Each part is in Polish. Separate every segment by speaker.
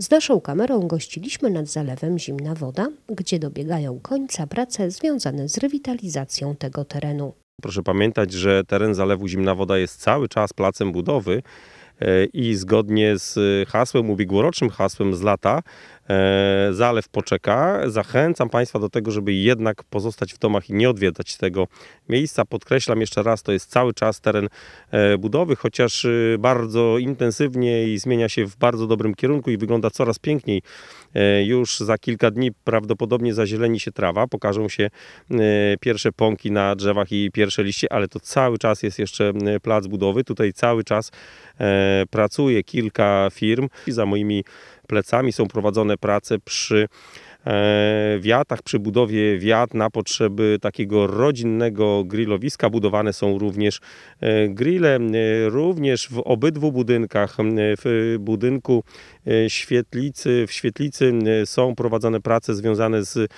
Speaker 1: Z naszą kamerą gościliśmy nad zalewem Zimna Woda, gdzie dobiegają końca prace związane z rewitalizacją tego terenu.
Speaker 2: Proszę pamiętać, że teren zalewu Zimna Woda jest cały czas placem budowy, i zgodnie z hasłem, ubiegłorocznym hasłem z lata, e, zalew poczeka. Zachęcam Państwa do tego, żeby jednak pozostać w domach i nie odwiedzać tego miejsca. Podkreślam jeszcze raz, to jest cały czas teren e, budowy, chociaż e, bardzo intensywnie i zmienia się w bardzo dobrym kierunku i wygląda coraz piękniej. Już za kilka dni prawdopodobnie zazieleni się trawa, pokażą się pierwsze pąki na drzewach i pierwsze liście, ale to cały czas jest jeszcze plac budowy. Tutaj cały czas pracuje kilka firm i za moimi plecami są prowadzone prace przy E, wiatach, tak przy budowie wiat na potrzeby takiego rodzinnego grillowiska budowane są również e, grille. E, również w obydwu budynkach, w budynku świetlicy, w świetlicy są prowadzone prace związane z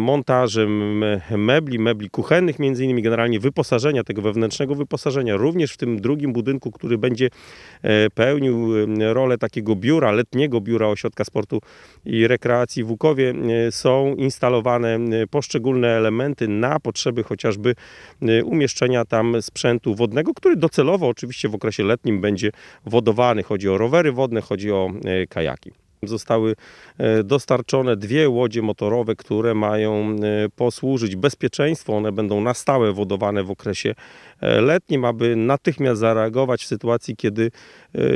Speaker 2: montażem mebli, mebli kuchennych między innymi, generalnie wyposażenia, tego wewnętrznego wyposażenia. Również w tym drugim budynku, który będzie pełnił rolę takiego biura, letniego biura ośrodka sportu i rekreacji w Łukowie, budowie e, są instalowane e, poszczególne elementy na potrzeby chociażby e, umieszczenia tam sprzętu wodnego, który docelowo oczywiście w okresie letnim będzie wodowany. Chodzi o rowery wodne, chodzi o kajaki zostały e, dostarczone dwie łodzie motorowe, które mają e, posłużyć bezpieczeństwu. One będą na stałe wodowane w okresie e, letnim, aby natychmiast zareagować w sytuacji, kiedy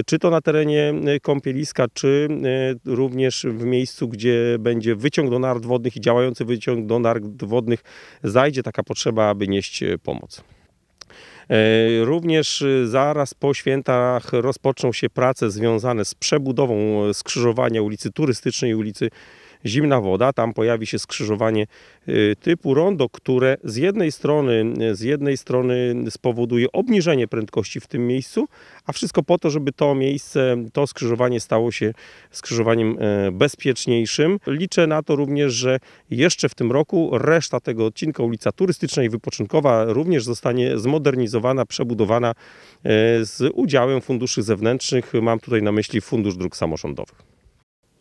Speaker 2: czy to na terenie kąpieliska, czy również w miejscu, gdzie będzie wyciąg do nart wodnych i działający wyciąg do nart wodnych zajdzie taka potrzeba, aby nieść pomoc. E, również y, zaraz po świętach rozpoczną się prace związane z przebudową e, skrzyżowania ulicy Turystycznej i ulicy zimna woda, tam pojawi się skrzyżowanie y, typu rondo, które z jednej strony, y, z jednej strony spowoduje obniżenie prędkości w tym miejscu, a wszystko po to, żeby to miejsce, to skrzyżowanie stało się skrzyżowaniem e, bezpieczniejszym. Liczę na to również, że jeszcze w tym roku reszta tego odcinka, ulica turystyczna i wypoczynkowa, również zostanie zmodernizowana, przebudowana e, z udziałem funduszy zewnętrznych. Mam tutaj na myśli Fundusz Dróg Samorządowych.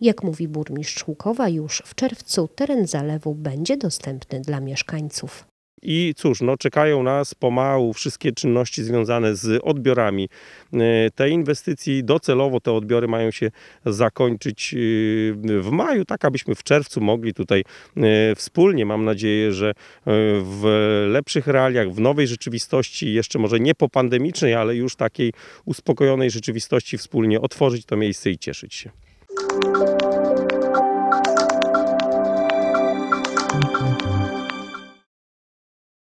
Speaker 1: Jak mówi burmistrz Łukowa, już w czerwcu teren zalewu będzie dostępny dla mieszkańców.
Speaker 2: I cóż, no czekają nas pomału wszystkie czynności związane z odbiorami e, tej inwestycji. Docelowo te odbiory mają się zakończyć e, w maju, tak abyśmy w czerwcu mogli tutaj e, wspólnie, mam nadzieję, że w lepszych realiach, w nowej rzeczywistości, jeszcze może nie popandemicznej, ale już takiej uspokojonej rzeczywistości wspólnie otworzyć to miejsce i cieszyć się. Thank you.